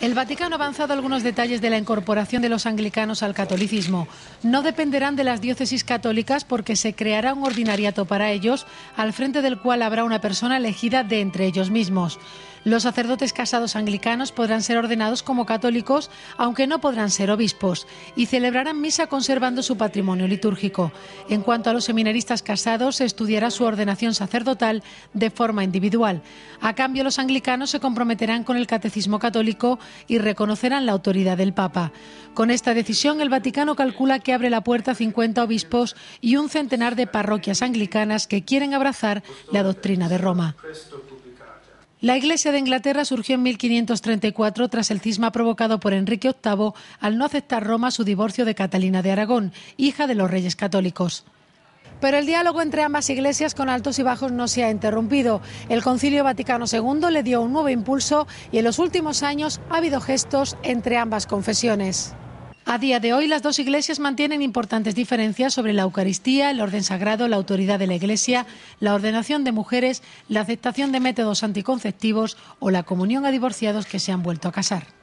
El Vaticano ha avanzado algunos detalles de la incorporación de los anglicanos al catolicismo. No dependerán de las diócesis católicas porque se creará un ordinariato para ellos, al frente del cual habrá una persona elegida de entre ellos mismos. Los sacerdotes casados anglicanos podrán ser ordenados como católicos, aunque no podrán ser obispos, y celebrarán misa conservando su patrimonio litúrgico. En cuanto a los seminaristas casados, se estudiará su ordenación sacerdotal de forma individual. A cambio, los anglicanos se comprometerán con el catecismo católico y reconocerán la autoridad del Papa. Con esta decisión, el Vaticano calcula que abre la puerta a 50 obispos y un centenar de parroquias anglicanas que quieren abrazar la doctrina de Roma. La Iglesia de Inglaterra surgió en 1534 tras el cisma provocado por Enrique VIII al no aceptar Roma su divorcio de Catalina de Aragón, hija de los reyes católicos. Pero el diálogo entre ambas iglesias con altos y bajos no se ha interrumpido. El Concilio Vaticano II le dio un nuevo impulso y en los últimos años ha habido gestos entre ambas confesiones. A día de hoy, las dos iglesias mantienen importantes diferencias sobre la Eucaristía, el orden sagrado, la autoridad de la Iglesia, la ordenación de mujeres, la aceptación de métodos anticonceptivos o la comunión a divorciados que se han vuelto a casar.